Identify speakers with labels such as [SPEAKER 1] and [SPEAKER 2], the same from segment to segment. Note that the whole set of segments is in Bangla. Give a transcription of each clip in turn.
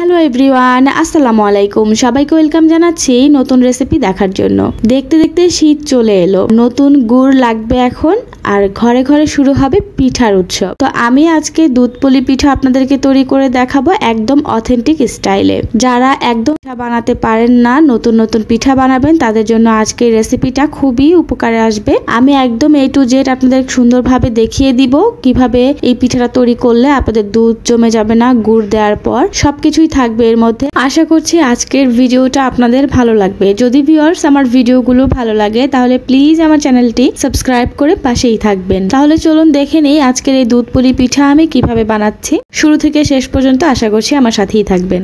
[SPEAKER 1] হ্যালো এভরিওয়ান আসসালামু আলাইকুম সবাইকে ওয়েলকাম জানাচ্ছি নতুন রেসিপি দেখার জন্য দেখতে দেখতে শীত চলে এলো নতুন গুড় লাগবে এখন আর ঘরে ঘরে শুরু হবে পিঠার উৎসব তো আমি আজকে দুধ পুলি পিঠা আপনাদেরকে তৈরি করে দেখাবো একদম অথেন্টিক স্টাইলে যারা একদম পিঠা বানাতে পারেন না নতুন নতুন পিঠা বানাবেন তাদের জন্য আজকে রেসিপিটা খুবই উপকারে আসবে আমি একদম এ টু জেড আপনাদের সুন্দরভাবে দেখিয়ে দিব কিভাবে এই পিঠাটা তৈরি করলে আপনাদের দুধ জমে যাবে না গুড় দেওয়ার পর সবকিছুই কিছুই থাকবে এর মধ্যে আশা করছি আজকের ভিডিওটা আপনাদের ভালো লাগবে যদি ভিউয়ার্স আমার ভিডিওগুলো ভালো লাগে তাহলে প্লিজ আমার চ্যানেলটি সাবস্ক্রাইব করে পাশেই থাকবেন তাহলে চলুন দেখে
[SPEAKER 2] নেই আজকের এই দুধ পুলি পিঠা আমি কিভাবে বানাচ্ছি শুরু থেকে শেষ পর্যন্ত আশা করছি আমার সাথেই থাকবেন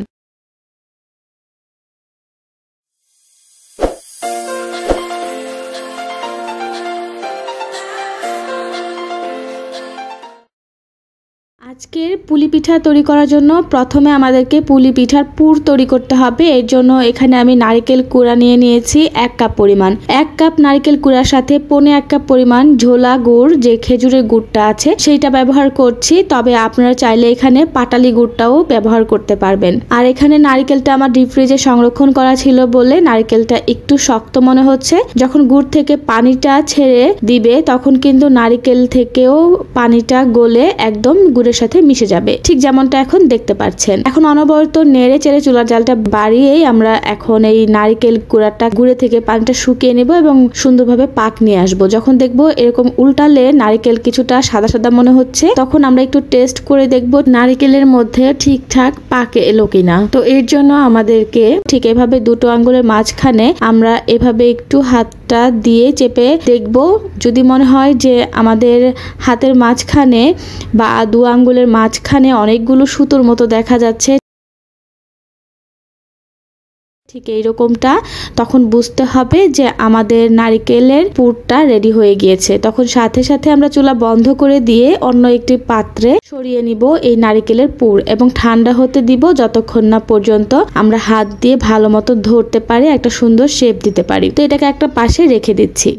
[SPEAKER 1] আজকের পুলি পিঠা তৈরি করার জন্য প্রথমে আমাদেরকে পুলি পিঠার পুর তৈরি করতে হবে এর জন্য এখানে আমি নারিকেল কুড়া নিয়ে নিয়েছি এক কাপ পরিমাণ এক কাপ নারকেল কুড়ার সাথে পনে এক কাপ পরিমাণ ঝোলা গুড় যে খেজুরের গুড়টা আছে সেইটা ব্যবহার করছি তবে আপনারা চাইলে এখানে পাটালি গুড়টাও ব্যবহার করতে পারবেন আর এখানে নারকেলটা আমার ডিপ ফ্রিজে সংরক্ষণ করা ছিল বলে নারকেলটা একটু শক্ত মনে হচ্ছে যখন গুড় থেকে পানিটা ছেড়ে দিবে তখন কিন্তু নারিকেল থেকেও পানিটা গলে একদম গুড়ের সাথে সাথে মিশে যাবে ঠিক যেমনটা এখন দেখতে পাচ্ছেন এখন অনবরত নেড়ে চেড়ে চুলার জালটা বাড়িয়েই আমরা এখন এই নারিকেল গুঁড়াটা গুঁড়ে থেকে পানিটা শুকিয়ে নেব এবং সুন্দরভাবে পাক নিয়ে আসব যখন দেখব এরকম উল্টালে নারিকেল কিছুটা সাদা সাদা মনে হচ্ছে তখন আমরা একটু টেস্ট করে দেখব নারিকেলের মধ্যে ঠিকঠাক পাকে এলো কিনা তো এর জন্য আমাদেরকে ঠিক এভাবে দুটো আঙ্গুলের মাঝখানে আমরা এভাবে একটু হাত মাছটা দিয়ে চেপে দেখব যদি মনে হয় যে আমাদের হাতের
[SPEAKER 2] মাঝখানে বা দু আঙ্গুলের মাঝখানে অনেকগুলো সুতোর মতো দেখা যাচ্ছে ঠিক এই রকমটা তখন বুঝতে হবে যে
[SPEAKER 1] আমাদের নারিকেলের পুরটা রেডি হয়ে গিয়েছে তখন সাথে সাথে আমরা চুলা বন্ধ করে দিয়ে অন্য একটি পাত্রে সরিয়ে নিব এই নারিকেলের পুর এবং ঠান্ডা হতে দিব যতক্ষণ
[SPEAKER 2] না পর্যন্ত আমরা হাত দিয়ে ভালো মতো ধরতে পারি একটা সুন্দর শেপ দিতে পারি তো এটাকে একটা পাশে রেখে দিচ্ছি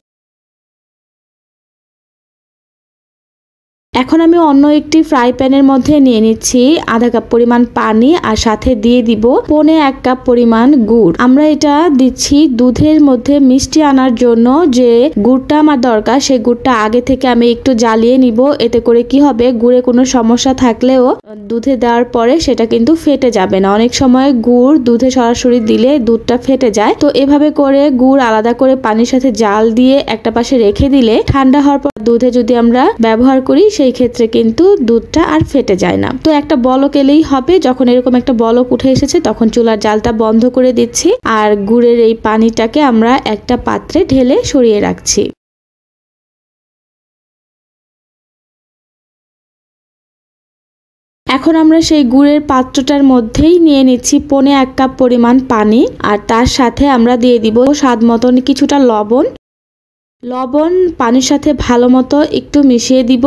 [SPEAKER 2] এখন আমি অন্য একটি ফ্রাই প্যানের মধ্যে নিয়ে নিচ্ছি আধা কাপ পরিমাণ পানি আর সাথে
[SPEAKER 1] দিয়ে দিব পনে এক কাপ পরিমাণ গুড় আমরা এটা দিচ্ছি দুধের মধ্যে মিষ্টি আনার জন্য যে গুড়টা আমার দরকার সেই গুড়টা আগে থেকে আমি একটু জ্বালিয়ে নিব এতে করে কি হবে গুড়ে কোনো সমস্যা থাকলেও দুধে দেওয়ার পরে সেটা কিন্তু ফেটে যাবে না অনেক সময় গুড় দুধে সরাসরি দিলে দুধটা ফেটে যায় তো এভাবে করে গুড় আলাদা করে পানির সাথে জাল দিয়ে একটা পাশে রেখে দিলে ঠান্ডা হওয়ার পর দুধে যদি আমরা ব্যবহার করি সেই ক্ষেত্রে কিন্তু দুধটা আর ফেটে যায় না তো একটা বলক এলেই হবে যখন এরকম একটা বলক উঠে
[SPEAKER 2] এসেছে তখন চুলার জালটা বন্ধ করে দিচ্ছি আর গুড়ের এই পানিটাকে আমরা একটা পাত্রে
[SPEAKER 3] ঢেলে সরিয়ে রাখছি এখন আমরা সেই গুড়ের পাত্রটার মধ্যেই নিয়ে
[SPEAKER 1] নিচ্ছি পনে এক কাপ পরিমাণ পানি আর তার সাথে আমরা দিয়ে দিব স্বাদ মতন কিছুটা
[SPEAKER 2] লবণ লবণ পানির সাথে ভালো মতো একটু মিশিয়ে দিব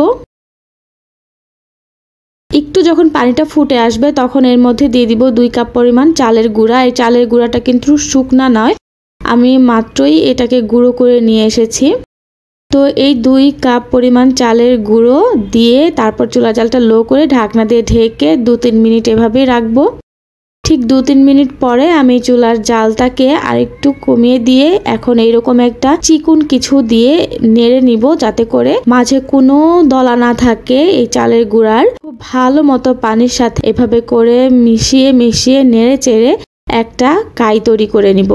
[SPEAKER 2] একটু যখন পানিটা ফুটে আসবে তখন এর মধ্যে দিয়ে দিব দুই কাপ পরিমাণ চালের গুঁড়া এই চালের গুঁড়াটা কিন্তু শুকনা নয় আমি মাত্রই এটাকে
[SPEAKER 1] গুঁড়ো করে নিয়ে এসেছি তো এই দুই কাপ পরিমাণ চালের গুঁড়ো দিয়ে তারপর চুলা জালটা লো করে ঢাকনা দিয়ে ঢেকে দু তিন মিনিট এভাবেই রাখবো ঠিক দু তিন মিনিট পরে আমি চুলার জালটাকে আরেকটু কমিয়ে দিয়ে এখন এইরকম একটা চিকুন কিছু দিয়ে নেড়ে নিব যাতে করে মাঝে কোনো দলা না থাকে এই চালের গুঁড়ার খুব ভালো মতো পানির সাথে এভাবে করে মিশিয়ে মিশিয়ে নেড়ে চেড়ে একটা কাই তৈরি করে নিব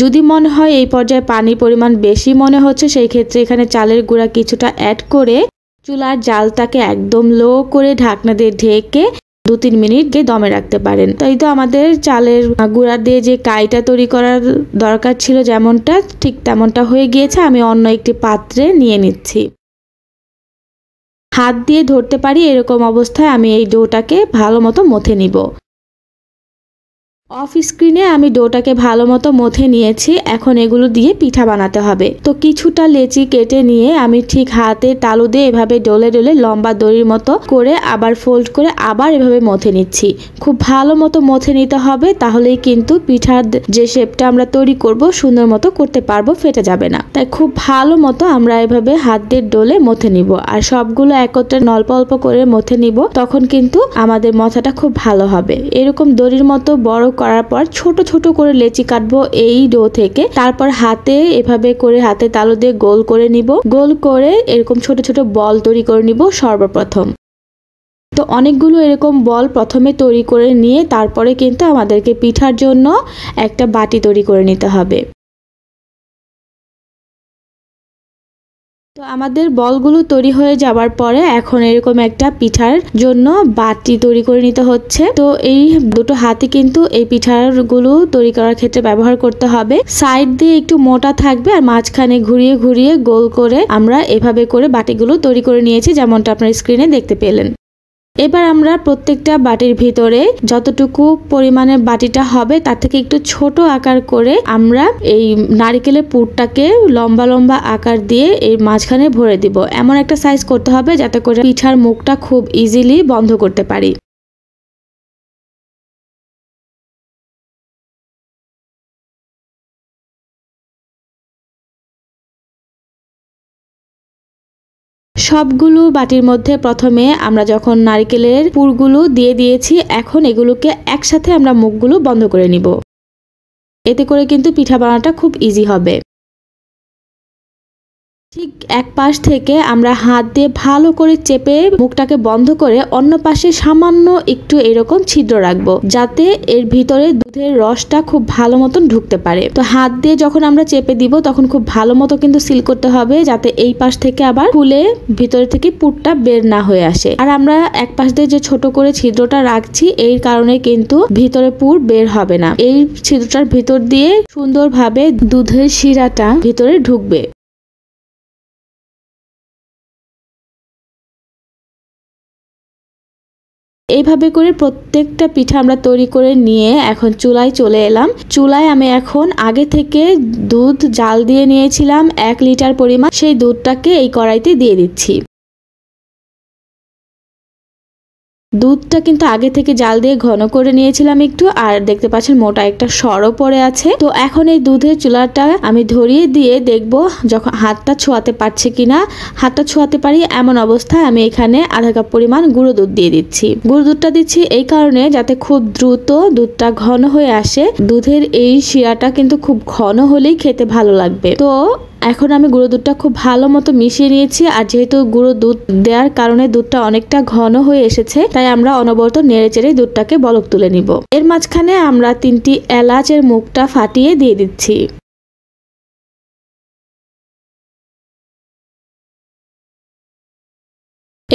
[SPEAKER 1] যদি মনে হয় এই পর্যায়ে পানির পরিমাণ বেশি মনে হচ্ছে সেই ক্ষেত্রে এখানে চালের গুঁড়া কিছুটা অ্যাড করে চুলার জালটাকে একদম লো করে ঢাকনা দিয়ে ঢেকে দু তিন মিনিট গিয়ে দমে রাখতে পারেন তাই তো আমাদের চালের গুঁড়া দিয়ে যে কাইটা তৈরি করার দরকার ছিল যেমনটা ঠিক তেমনটা হয়ে গিয়েছে আমি অন্য একটি পাত্রে নিয়ে নিচ্ছি হাত দিয়ে ধরতে পারি এরকম অবস্থায় আমি এই ডোটাকে ভালো মতো মথে নিব অফ স্ক্রিনে আমি ডোটাকে ভালো মতো মথে নিয়েছি এখন এগুলো দিয়ে পিঠা বানাতে হবে তো কিছুটা লেচি কেটে নিয়ে আমি ঠিক হাতে তালু দিয়ে এভাবে ডলে ডলে লম্বা দড়ির মতো করে আবার ফোল্ড করে আবার এভাবে মথে নিচ্ছি খুব ভালো মতো মথে নিতে হবে তাহলেই কিন্তু পিঠার যে শেপটা আমরা তৈরি করব সুন্দর মতো করতে পারবো ফেটে যাবে না তাই খুব ভালো মতো আমরা এভাবে হাত দিয়ে ডলে মথে নিব আর সবগুলো একত্রে নল্প অল্প করে মথে নিব তখন কিন্তু আমাদের মথাটা খুব ভালো হবে এরকম দড়ির মতো বড় করার পর ছোট ছোট করে লেচি কাটবো এই ডো থেকে তারপর হাতে এভাবে করে হাতে তালু দিয়ে গোল করে নিব গোল করে এরকম ছোট ছোট বল তৈরি করে নিব সর্বপ্রথম তো অনেকগুলো এরকম বল প্রথমে তৈরি করে নিয়ে
[SPEAKER 2] তারপরে কিন্তু আমাদেরকে পিঠার জন্য একটা বাটি তৈরি করে নিতে হবে তো আমাদের বলগুলো তৈরি হয়ে যাওয়ার পরে এখন এরকম একটা পিঠার জন্য বাটি তৈরি করে নিতে হচ্ছে তো এই
[SPEAKER 1] দুটো হাতে কিন্তু এই গুলো তৈরি করার ক্ষেত্রে ব্যবহার করতে হবে সাইড দিয়ে একটু মোটা থাকবে আর মাঝখানে ঘুরিয়ে ঘুরিয়ে গোল করে আমরা এভাবে করে বাটিগুলো তৈরি করে নিয়েছি যেমনটা আপনার স্ক্রিনে দেখতে পেলেন এবার আমরা প্রত্যেকটা বাটির ভিতরে যতটুকু পরিমাণে বাটিটা হবে তার থেকে একটু ছোট আকার করে আমরা এই নারিকেলের পুরটাকে লম্বা লম্বা আকার দিয়ে এর মাঝখানে ভরে দিব এমন একটা সাইজ করতে
[SPEAKER 3] হবে যাতে করে পিঠার মুখটা খুব ইজিলি বন্ধ করতে পারি সবগুলো বাটির মধ্যে প্রথমে আমরা যখন নারকেলের পুরগুলো দিয়ে দিয়েছি এখন এগুলোকে
[SPEAKER 2] একসাথে আমরা মুখগুলো বন্ধ করে নিব এতে করে কিন্তু পিঠা বানাটা খুব ইজি হবে ঠিক এক পাশ থেকে আমরা হাত দিয়ে
[SPEAKER 1] ভালো করে চেপে মুখটাকে বন্ধ করে অন্য পাশে সামান্য একটু এরকম ছিদ্র রাখবো যাতে এর ভিতরে দুধের রসটা খুব ভালো মতন ঢুকতে পারে তো হাত দিয়ে যখন আমরা চেপে দিব তখন খুব ভালো মতো কিন্তু সিল করতে হবে যাতে এই পাশ থেকে আবার ফুলে ভিতরে থেকে পুরটা বের না হয়ে আসে আর আমরা এক পাশ দিয়ে যে ছোট করে ছিদ্রটা রাখছি এই কারণে
[SPEAKER 2] কিন্তু ভিতরে পুর বের হবে না এই ছিদ্রটার ভিতর দিয়ে সুন্দরভাবে দুধের
[SPEAKER 3] শিরাটা ভিতরে ঢুকবে এইভাবে করে প্রত্যেকটা পিঠা
[SPEAKER 2] আমরা তৈরি করে নিয়ে এখন চুলায় চলে এলাম চুলায় আমি এখন আগে থেকে দুধ জাল দিয়ে নিয়েছিলাম এক লিটার পরিমাণ সেই দুধটাকে এই কড়াইতে দিয়ে দিচ্ছি দুধটা কিন্তু আগে থেকে জাল দিয়ে ঘন করে নিয়েছিলাম একটু আর দেখতে পাচ্ছেন মোটা একটা সরও পড়ে আছে তো এখন এই দুধের চুলাটা
[SPEAKER 1] আমি ধরিয়ে দিয়ে দেখব যখন হাতটা ছোঁয়াতে পারছে কিনা হাতটা ছোঁয়াতে পারি এমন অবস্থায় আমি এখানে আধা কাপ পরিমাণ গুঁড়ো দুধ দিয়ে দিচ্ছি গুঁড়ো দুধটা দিচ্ছি এই কারণে যাতে খুব দ্রুত দুধটা ঘন হয়ে আসে দুধের এই শিরাটা কিন্তু খুব ঘন হলেই খেতে ভালো লাগবে তো এখন আমি গুঁড়ো দুধটা খুব ভালো মতো মিশিয়ে নিয়েছি আর যেহেতু গুঁড়ো দুধ দেওয়ার কারণে দুধটা অনেকটা ঘন হয়ে এসেছে তাই আমরা অনবরত নেড়ে চেড়ে দুধটাকে বলক তুলে
[SPEAKER 3] নিব এর মাঝখানে আমরা তিনটি এলাচের মুখটা ফাটিয়ে দিয়ে দিচ্ছি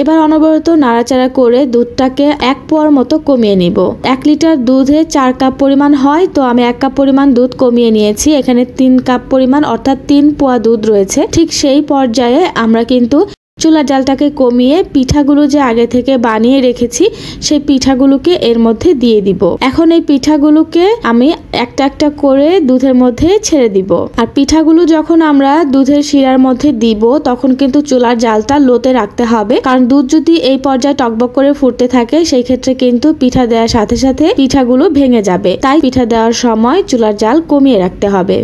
[SPEAKER 3] এবার অনবরত নাড়াচাড়া করে দুধটাকে এক পোয়ার মতো কমিয়ে নিব এক
[SPEAKER 1] লিটার দুধে চার কাপ পরিমাণ হয় তো আমি এক কাপ পরিমাণ দুধ কমিয়ে নিয়েছি এখানে তিন কাপ পরিমাণ অর্থাৎ তিন পোয়া দুধ রয়েছে ঠিক সেই পর্যায়ে আমরা কিন্তু চুলা জালটাকে কমিয়ে পিঠাগুলো যে আগে থেকে বানিয়ে রেখেছি সেই পিঠাগুলোকে এর মধ্যে দিয়ে দিব এখন এই পিঠাগুলোকে আমি একটা একটা করে দুধের মধ্যে ছেড়ে দিব আর পিঠাগুলো যখন আমরা দুধের শিরার মধ্যে দিব তখন কিন্তু চুলার জালটা লোতে রাখতে হবে কারণ দুধ যদি এই পর্যায়ে টকবক করে ফুটতে থাকে সেই ক্ষেত্রে কিন্তু পিঠা দেওয়ার সাথে সাথে
[SPEAKER 3] পিঠাগুলো ভেঙে যাবে তাই পিঠা দেওয়ার সময় চুলার জাল কমিয়ে রাখতে হবে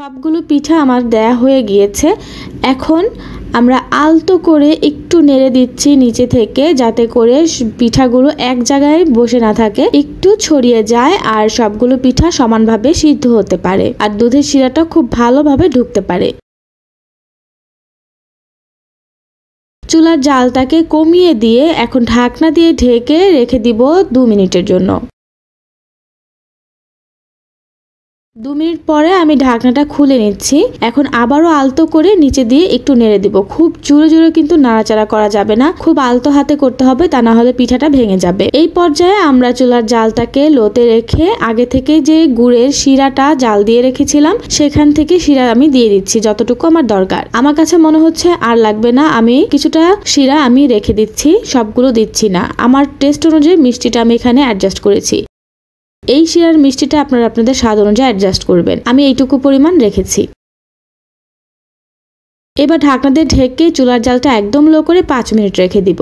[SPEAKER 3] সবগুলো পিঠা আমার দেয়া
[SPEAKER 2] হয়ে গিয়েছে এখন আমরা আলতো করে একটু নেড়ে দিচ্ছি নিচে
[SPEAKER 1] থেকে যাতে করে পিঠাগুলো এক জায়গায় বসে না থাকে একটু ছড়িয়ে যায় আর
[SPEAKER 2] সবগুলো পিঠা সমানভাবে সিদ্ধ হতে পারে আর দুধের শিরাটা খুব ভালোভাবে ঢুকতে পারে
[SPEAKER 3] চুলার জালটাকে কমিয়ে দিয়ে এখন ঢাকনা দিয়ে ঢেকে রেখে দিব দু মিনিটের জন্য
[SPEAKER 2] দু মিনিট পরে আমি ঢাকনাটা খুলে নিচ্ছি এখন আবারও
[SPEAKER 1] আলতো করে নিচে দিয়ে একটু নেড়ে দিব খুব জোরে জোরে কিন্তু নাড়াচাড়া করা যাবে না খুব আলতো হাতে করতে হবে তা না হলে পিঠাটা ভেঙে যাবে এই পর্যায়ে আমরা চুলার জালটাকে লোতে রেখে আগে থেকে যে গুড়ের শিরাটা জাল দিয়ে রেখেছিলাম সেখান থেকে শিরা আমি দিয়ে দিচ্ছি যতটুকু আমার দরকার আমার কাছে মনে হচ্ছে আর লাগবে না আমি কিছুটা শিরা আমি রেখে দিচ্ছি সবগুলো দিচ্ছি না আমার টেস্ট অনুযায়ী মিষ্টিটা আমি এখানে অ্যাডজাস্ট করেছি এই শিরার
[SPEAKER 2] মিষ্টিটা আপনারা আপনাদের স্বাদ অনুযায়ী অ্যাডজাস্ট করবেন আমি এইটুকু পরিমাণ রেখেছি এবার ঢাকনা দিয়ে ঢেকে চুলার জালটা একদম লো করে পাঁচ মিনিট রেখে দিব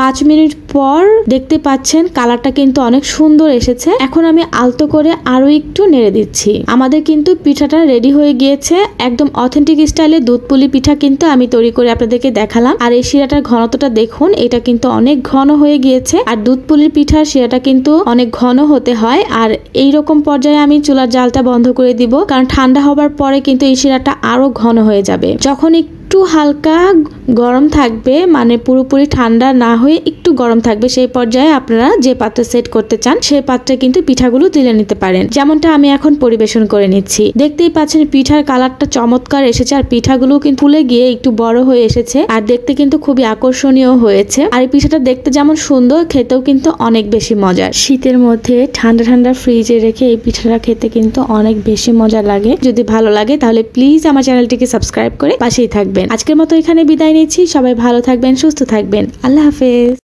[SPEAKER 1] পাঁচ মিনিট পর দেখতে পাচ্ছেন কালারটা কিন্তু অনেক সুন্দর এসেছে এখন আমি আলতো করে আরো একটু নেড়ে দিচ্ছি আমাদের কিন্তু পিঠাটা রেডি হয়ে গিয়েছে একদম অথেন্টিক স্টাইলে দুধ পুলি পিঠা কিন্তু আমি তৈরি করে আপনাদেরকে দেখালাম আর এই শিরাটার ঘনত্বটা দেখুন এটা কিন্তু অনেক ঘন হয়ে গিয়েছে আর দুধ পুলির পিঠা শিরাটা কিন্তু অনেক ঘন হতে হয় আর এই রকম পর্যায়ে আমি চুলার জালটা বন্ধ করে দিব কারণ ঠান্ডা হবার পরে কিন্তু এই শিরাটা আরো ঘন হয়ে যাবে যখন একটু একটু হালকা গরম থাকবে মানে পুরোপুরি ঠান্ডা না হয়ে একটু গরম থাকবে সেই পর্যায়ে আপনারা যে পাত্রে সেট করতে চান সেই পাত্রে কিন্তু পিঠাগুলো তুলে নিতে পারেন যেমনটা আমি এখন পরিবেশন করে নিচ্ছি দেখতেই পাচ্ছেন পিঠার কালারটা চমৎকার এসেছে আর পিঠাগুলো কিন্তু ফুলে গিয়ে একটু বড় হয়ে এসেছে আর দেখতে কিন্তু খুবই আকর্ষণীয় হয়েছে আর এই পিঠাটা দেখতে যেমন সুন্দর খেতেও কিন্তু অনেক বেশি মজার শীতের মধ্যে ঠান্ডা ঠান্ডা ফ্রিজে রেখে এই পিঠাটা খেতে কিন্তু অনেক বেশি মজা লাগে যদি ভালো লাগে তাহলে প্লিজ আমার চ্যানেলটিকে সাবস্ক্রাইব
[SPEAKER 3] করে পাশেই থাকবে আজকের মতো এখানে বিদায় নিচ্ছি সবাই ভালো থাকবেন সুস্থ থাকবেন আল্লাহ হাফেজ